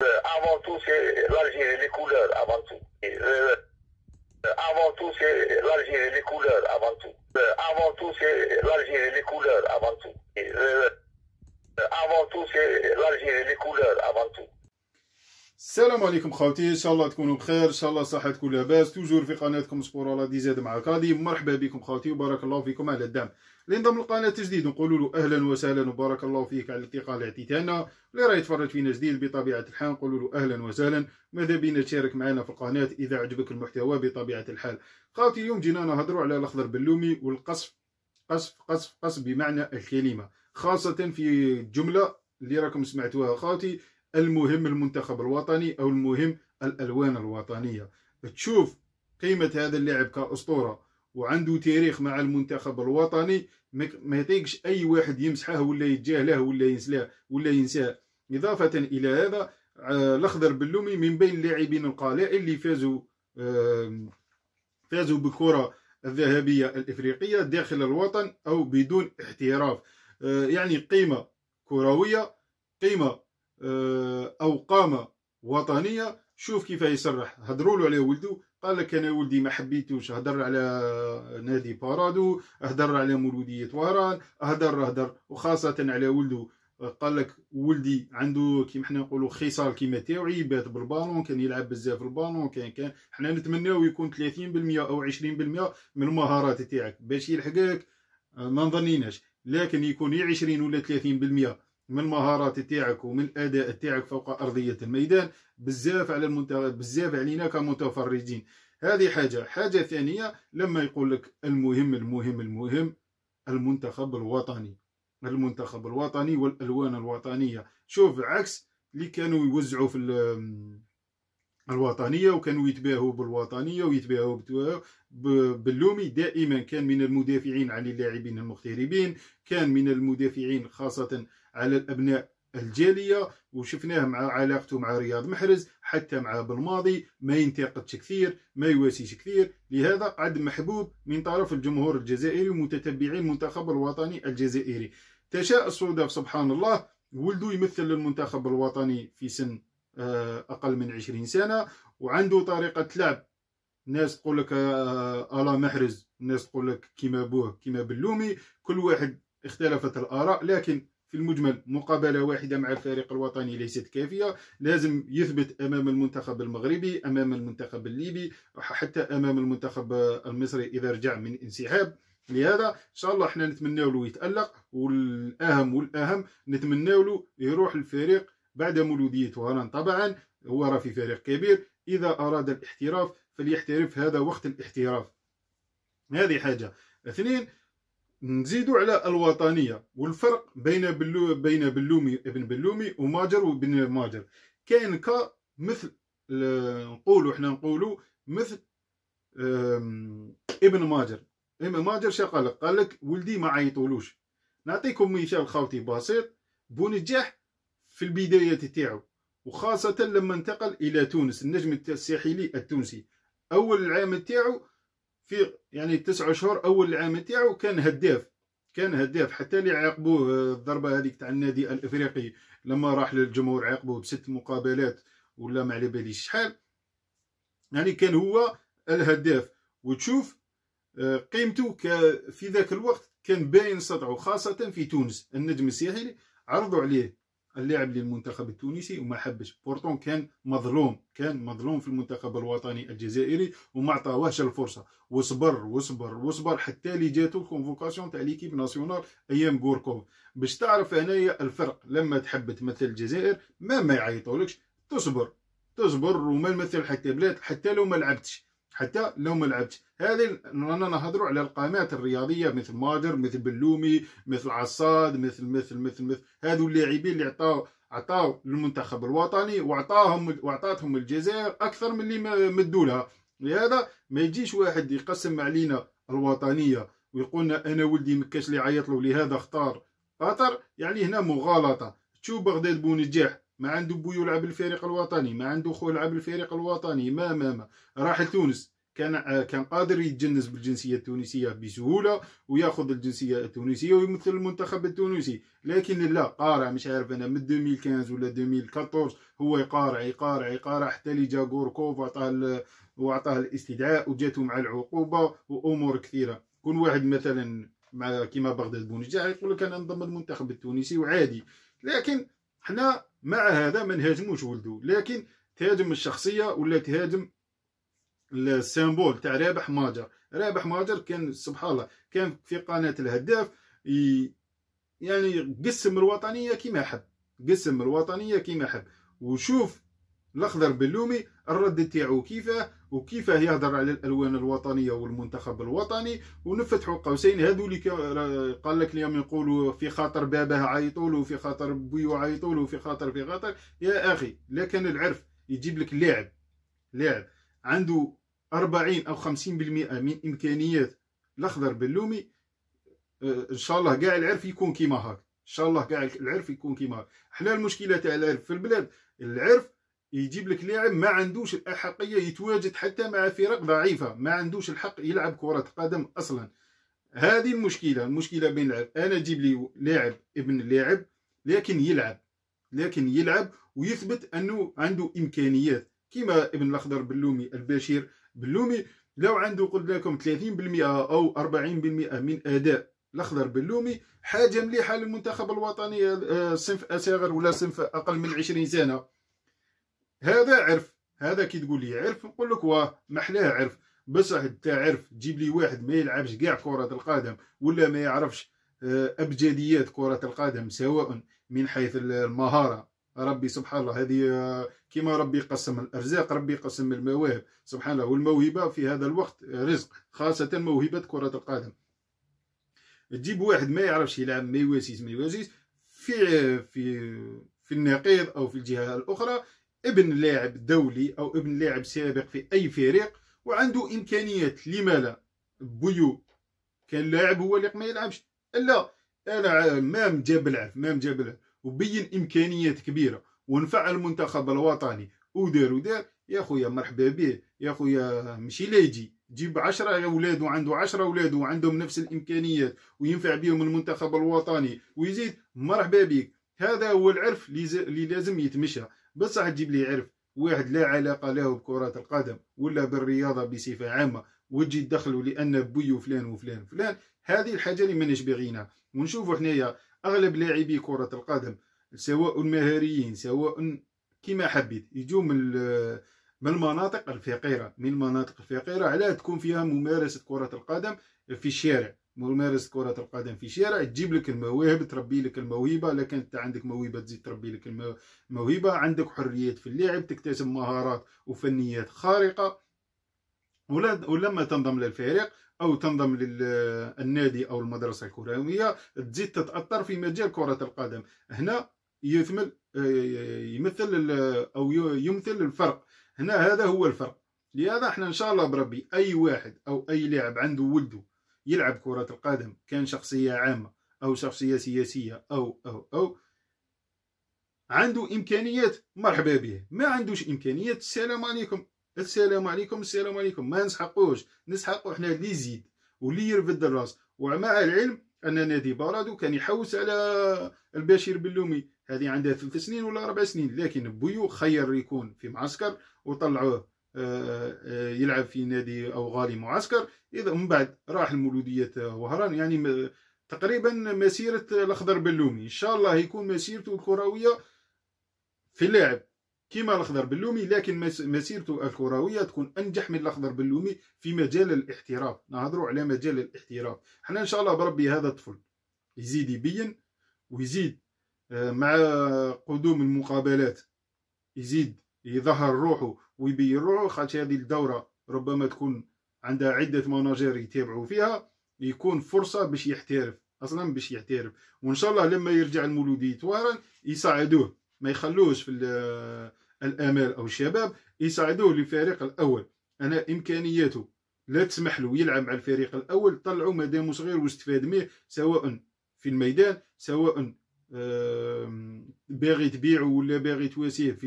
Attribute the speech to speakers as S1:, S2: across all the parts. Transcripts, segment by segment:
S1: Euh, avant tout, c'est l'Algérie, les couleurs avant tout. Euh, avant tout, c'est l'Algérie, les couleurs avant tout. Euh, avant tout, c'est l'Algérie, les couleurs avant tout. avant tout, c'est l'Algérie, les couleurs avant tout. السلام عليكم خوتي ان شاء الله تكونوا بخير ان شاء الله صحتكم لاباس توجور في قناتكم سبور على دي زاد مع كادي مرحبا بكم خوتي وبارك الله فيكم على الدعم اللي انضم للقناه جديد نقول له اهلا وسهلا وبارك الله فيك على الثقه اللي عطيتنا اللي راه يتفرج فينا جديد بطبيعه الحال نقول له اهلا وسهلا ماذا بينا تشارك معنا في القناه اذا عجبك المحتوى بطبيعه الحال خوتي اليوم جينا نهضروا على الاخضر باللومي والقصف قصف قصف قصف بمعنى الكلمه خاصه في الجمله اللي راكم سمعتوها خوتي المهم المنتخب الوطني او المهم الالوان الوطنيه تشوف قيمه هذا اللاعب كاسطوره وعنده تاريخ مع المنتخب الوطني ما يطيقش اي واحد يمسحه ولا يتجاهله ولا ينساه ولا ينساه اضافه الى هذا آه، الاخضر باللومي من بين اللاعبين القلائل اللي فازوا فازوا بالكره الذهبيه الافريقيه داخل الوطن او بدون احتراف آه، يعني قيمه كرويه قيمه آه، او قامه وطنيه شوف كيف يصرح هدروا له على ولده قال لك انا ولدي ما حبيتوش هدر على نادي بارادو هدر على مولوديه وهران هدر هدر وخاصه على ولده قال لك ولدي عنده كيما حنا نقولوا خصال كيما تاوعي بات بالبالون كان يلعب بزاف البالون كان كان حنا نتمناو يكون 30% او 20% من المهارات تاعك باش يلحقك آه، ما نظنيناش لكن يكون 20 ولا 30% من المهارات تاعك ومن الاداء تاعك فوق ارضيه الميدان بزاف على المنتخب بزاف علينا كمتفرجين هذه حاجه حاجه ثانيه لما يقول لك المهم المهم المهم المنتخب الوطني المنتخب الوطني والالوان الوطنيه شوف عكس اللي كانوا يوزعوا في الوطنيه وكانوا يتباهوا بالوطنيه ويتباهوا باللومي دائما كان من المدافعين عن اللاعبين المغتربين كان من المدافعين خاصه على الابناء الجاليه وشفناه مع علاقته مع رياض محرز حتى مع بالماضي ما ينتقدش كثير ما يواسيش كثير لهذا عد محبوب من طرف الجمهور الجزائري ومتتبعي المنتخب الوطني الجزائري تشاء الصدف سبحان الله ولده يمثل المنتخب الوطني في سن آه، اقل من 20 سنه وعنده طريقه لعب ناس تقول لك آه، الا محرز ناس تقول لك كيما بوه كيما بلومي كل واحد اختلفت الاراء لكن في المجمل مقابلة واحدة مع الفريق الوطني ليست كافية لازم يثبت أمام المنتخب المغربي أمام المنتخب الليبي حتى أمام المنتخب المصري إذا رجع من انسحاب لهذا ان شاء الله احنا نتمناو له يتالق والاهم والاهم نتمناو له يروح الفريق بعد مولوديه هولندا طبعا هو راه في فريق كبير اذا اراد الاحتراف فليحترف هذا وقت الاحتراف هذه حاجه اثنين نزيدوا على الوطنيه والفرق بين بلو بين بلومي ابن بلومي وماجر وابن ماجر كاين كا مثل نقولوا حنا نقولوا مثل ابن ماجر ابن ماجر شقال قال لك ولدي ما عيطولوش نعطيكم مثال خاوتي بسيط بونجاح في البدايه تاعو وخاصه لما انتقل الى تونس النجم الساحلي التونسي اول العام تاعو في يعني تسعة شهور اول العام تاعو كان هداف كان هداف حتى اللي عاقبوه آه، الضربه هذيك تاع النادي الافريقي لما راح للجمهور عاقبوه بست مقابلات ولا ما على باليش شحال يعني كان هو الهداف وتشوف آه، قيمته في ذاك الوقت كان باين صدعه خاصة في تونس النجم الساحلي عرضوا عليه اللاعب للمنتخب التونسي وما حبش بورتون كان مظلوم كان مظلوم في المنتخب الوطني الجزائري وما عطاوهش الفرصه وصبر وصبر وصبر حتى اللي جاتو الكونفوكاسيون تاع ليكيب ناسيونال ايام غوركوف باش تعرف هنايا الفرق لما تحب تمثل الجزائر ما ما يعيطولكش تصبر تصبر وما نمثل حتى بلاد حتى لو ما لعبتش حتى لو ما لعبتش هذه رانا نهضروا على القامات الرياضيه مثل ماجر مثل بلومي مثل عصاد مثل مثل مثل مثل هذو اللاعبين اللي عطاو عطاو للمنتخب الوطني وعطاهم وعطاتهم الجزائر اكثر من اللي مدوا لها لهذا ما يجيش واحد يقسم علينا الوطنيه ويقولنا انا ولدي ما كاش اللي عيط له لهذا اختار قطر يعني هنا مغالطه تشوف بغداد بونجاح ما عنده بو يلعب الفريق الوطني ما عنده خو يلعب الفريق الوطني ما ما ما راح لتونس كان كان قادر يتجنس بالجنسيه التونسيه بسهوله وياخذ الجنسيه التونسيه ويمثل المنتخب التونسي لكن لا قارع مش عارف انا من 2015 ولا 2014 هو يقارع يقارع يقارع حتى اللي جا غوركوف عطاه وعطاه الاستدعاء وجاته مع العقوبه وامور كثيره كل واحد مثلا مع كيما بغداد بونجاع يقول لك انا نضم المنتخب التونسي وعادي لكن حنا مع هذا ما نهاجموش ولدو لكن تهاجم الشخصيه ولا تهاجم السيمبول تاع رابح ماجر رابح ماجر كان سبحان الله كان في قناه الهداف يعني قسم الوطنيه كيما حب قسم الوطنيه كيما حب وشوف الاخضر باللومي الرد تاعو كيفاه وكيفاه يهضر على الالوان الوطنيه والمنتخب الوطني ونفتحوا قوسين اللي قال لك اليوم يقولوا في خاطر باباه عيطوا له في خاطر بيو عيطوا له في خاطر في خاطر يا اخي لكن العرف يجيب لك لاعب لاعب عنده 40 او 50% من امكانيات الاخضر باللومي آه، ان شاء الله كاع العرف يكون كيما هاك ان شاء الله كاع العرف يكون كيما هاك حنا المشكله تاع العرف في البلاد العرف يجيب لك لاعب ما عندوش الاحقيه يتواجد حتى مع فرق ضعيفه ما عندوش الحق يلعب كره قدم اصلا هذه المشكله المشكله بين لعب. انا جيب لي لاعب ابن لاعب لكن يلعب لكن يلعب ويثبت انه عنده امكانيات كما ابن الاخضر بلومي البشير بلومي لو عنده قلت لكم 30% او 40% من اداء الاخضر بلومي حاجه مليحه للمنتخب الوطني آه، صنف اصغر ولا صنف اقل من 20 سنه هذا عرف هذا كي تقول لي عرف نقول لك واه محلاه عرف بصح تاع عرف تجيب لي واحد ما يلعبش كاع كره القدم ولا ما يعرفش آه، ابجديات كره القدم سواء من حيث المهاره ربي سبحان الله هذه آه، كما ربي قسم الارزاق ربي قسم المواهب سبحان الله والموهبه في هذا الوقت رزق خاصه موهبه كره القدم تجيب واحد ما يعرفش يلعب ما يواسيس ما يواسيس في آه، في في النقيض او في الجهه الاخرى ابن لاعب دولي او ابن لاعب سابق في اي فريق وعنده امكانيات لما لا بويو كان لاعب هو اللي ما يلعبش لا انا مام جاب لعب مام جاب لعب وبين امكانيات كبيره ونفع المنتخب الوطني ودار ودار يا خويا مرحبا به يا خويا ماشي لا يجي جيب عشرة اولاد وعنده عشرة اولاد وعندهم نفس الامكانيات وينفع بهم المنتخب الوطني ويزيد مرحبا بك هذا هو العرف اللي لازم يتمشى بصح تجيب لي عرف واحد لا علاقة له بكرة القدم ولا بالرياضة بصفة عامة وتجي تدخلوا لأن بويو فلان وفلان فلان هذه الحاجة اللي ماناش باغينها ونشوفوا حنايا أغلب لاعبي كرة القدم سواء مهاريين سواء كما حبيت يجوا من من المناطق الفقيرة من المناطق الفقيرة علاه تكون فيها ممارسة كرة القدم في الشارع ممارسه كره القدم في شارع تجيب لك المواهب تربي لك الموهبه لكن انت عندك موهبه تزيد تربي لك الموهبه عندك حريات في اللعب تكتسب مهارات وفنيات خارقه ولما تنضم للفريق او تنضم للنادي او المدرسه الكرويه تزيد تتاثر في مجال كره القدم هنا يثمل يمثل او يمثل الفرق هنا هذا هو الفرق لهذا احنا ان شاء الله بربي اي واحد او اي لاعب عنده ولده يلعب كرة القدم كان شخصية عامة أو شخصية سياسية أو أو أو عنده إمكانيات مرحبا به ما عندوش إمكانيات السلام عليكم السلام عليكم السلام عليكم ما نسحقوش نسحقو حنا اللي يزيد واللي يرفد الراس ومع العلم أن نادي بارادو كان يحوس على البشير بلومي هذه عندها ثلاث سنين ولا أربع سنين لكن بويو خير يكون في معسكر وطلعوه آه، آه، يلعب في نادي او غالي معسكر اذا من بعد راح المولوديه وهران يعني تقريبا مسيره الاخضر بلومي ان شاء الله يكون مسيرته الكرويه في اللعب كما الاخضر بلومي لكن مسيرته الكرويه تكون انجح من الاخضر بلومي في مجال الاحتراف نهضروا على مجال الاحتراف حنا ان شاء الله بربي هذا الطفل يزيد يبين ويزيد آه، مع قدوم المقابلات يزيد يظهر روحه ويبين روحه خاطش هذه الدوره ربما تكون عندها عده مناجير يتابعوا فيها يكون فرصه باش يحترف اصلا باش يحترف وان شاء الله لما يرجع المولوديه يتوارن يساعدوه ما يخلوش في آه، الامال او الشباب يساعدوه للفريق الاول انا امكانياته لا تسمح له يلعب مع الفريق الاول طلعوا مادام صغير واستفاد منه سواء في الميدان سواء باغي تبيعه ولا باغي تواسيه في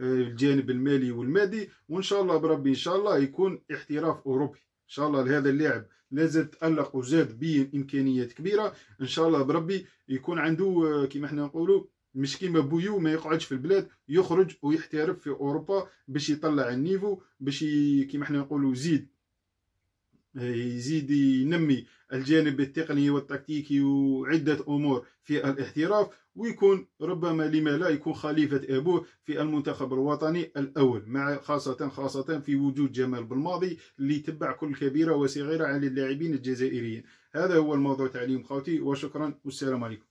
S1: آه، الجانب المالي والمادي وان شاء الله بربي ان شاء الله يكون احتراف اوروبي ان شاء الله لهذا اللاعب لازم تالق وزاد به امكانيات كبيره ان شاء الله بربي يكون عنده آه، كما احنا نقولوا مش كيما بويو ما يقعدش في البلاد يخرج ويحترف في اوروبا باش يطلع النيفو باش كيما احنا نقولوا زيد آه، يزيد ينمي الجانب التقني والتكتيكي وعده امور في الاحتراف ويكون ربما لما لا يكون خليفة أبوه في المنتخب الوطني الأول مع خاصة خاصة في وجود جمال بالماضي اللي تبع كل كبيرة وصغيرة على اللاعبين الجزائريين هذا هو الموضوع تعليم خوتي وشكرا والسلام عليكم